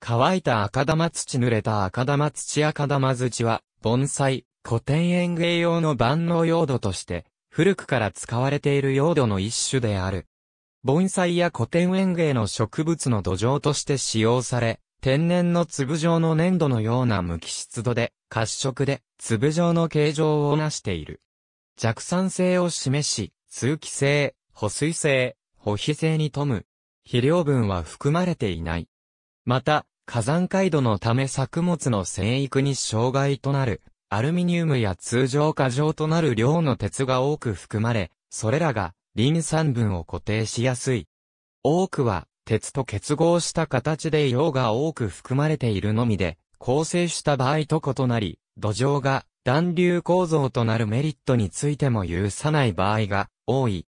乾いた赤玉土濡れた赤玉土赤玉土は、盆栽、古典園芸用の万能用土として、古くから使われている用土の一種である。盆栽や古典園芸の植物の土壌として使用され、天然の粒状の粘土のような無機質度で、褐色で、粒状の形状をなしている。弱酸性を示し、通気性、保水性、保肥性に富む。肥料分は含まれていない。また、火山灰土のため作物の生育に障害となる、アルミニウムや通常過剰となる量の鉄が多く含まれ、それらが、リ酸分を固定しやすい。多くは、鉄と結合した形で量が多く含まれているのみで、構成した場合と異なり、土壌が暖流構造となるメリットについても許さない場合が多い。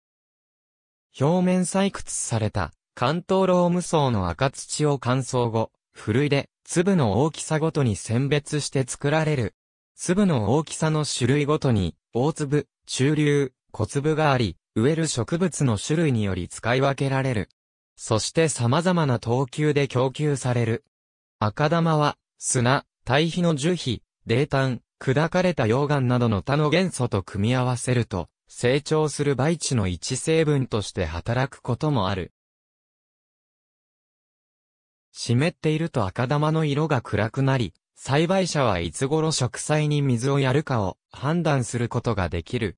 表面採掘された関東ローム層の赤土を乾燥後、ふるいで、粒の大きさごとに選別して作られる。粒の大きさの種類ごとに、大粒、中流、小粒があり、植える植物の種類により使い分けられる。そして様々な等級で供給される。赤玉は、砂、堆肥の樹皮、泥炭、砕かれた溶岩などの他の元素と組み合わせると、成長する培地の一成分として働くこともある。湿っていると赤玉の色が暗くなり、栽培者はいつ頃植栽に水をやるかを判断することができる。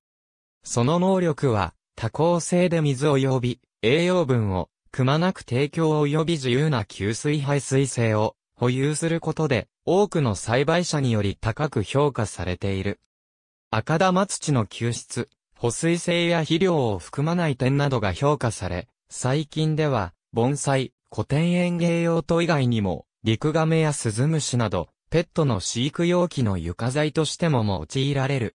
その能力は多孔性で水を呼び、栄養分をくまなく提供を呼び自由な吸水排水性を保有することで多くの栽培者により高く評価されている。赤玉土の吸出、保水性や肥料を含まない点などが評価され、最近では盆栽、古典園芸用途以外にも、リクガメやスズムシなど、ペットの飼育容器の床材としても用いられる。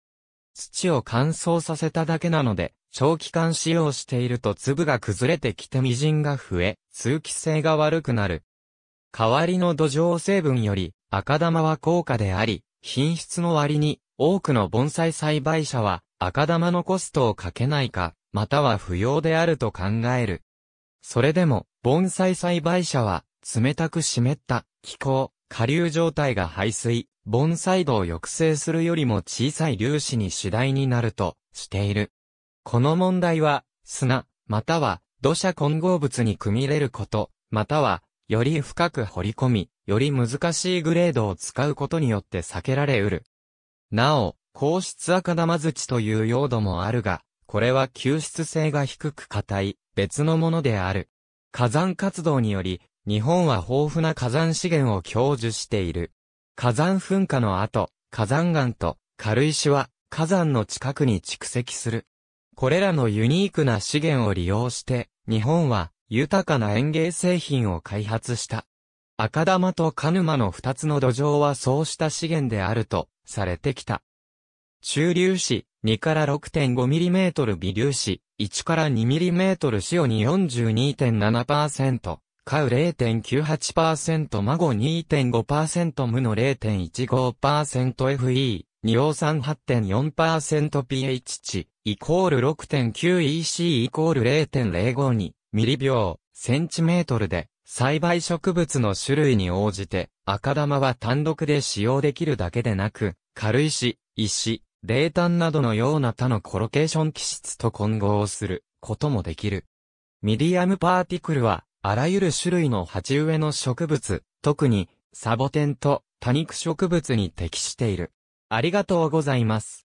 土を乾燥させただけなので、長期間使用していると粒が崩れてきて微塵が増え、通気性が悪くなる。代わりの土壌成分より赤玉は高価であり、品質の割に多くの盆栽栽培者は赤玉のコストをかけないか、または不要であると考える。それでも、盆栽栽培者は、冷たく湿った気候、下流状態が排水、盆栽土を抑制するよりも小さい粒子に次第になるとしている。この問題は、砂、または土砂混合物に組み入れること、または、より深く掘り込み、より難しいグレードを使うことによって避けられうる。なお、硬質赤玉土という用土もあるが、これは吸湿性が低く硬い、別のものである。火山活動により、日本は豊富な火山資源を享受している。火山噴火の後、火山岩と軽石は火山の近くに蓄積する。これらのユニークな資源を利用して、日本は豊かな園芸製品を開発した。赤玉と鹿沼の二つの土壌はそうした資源であるとされてきた。中粒子、2から 6.5mm 微粒子、1から 2mm 塩に42.7%、カウ0.98%マゴ2.5%ムの 0.15%FE、二尿酸 8.4%pH 値、イコール 6.9EC イコール0.052ミリ秒、センチメートルで、栽培植物の種類に応じて、赤玉は単独で使用できるだけでなく、軽石、石、冷淡などのような他のコロケーション気質と混合をすることもできる。ミディアムパーティクルは、あらゆる種類の鉢植えの植物、特に、サボテンと多肉植物に適している。ありがとうございます。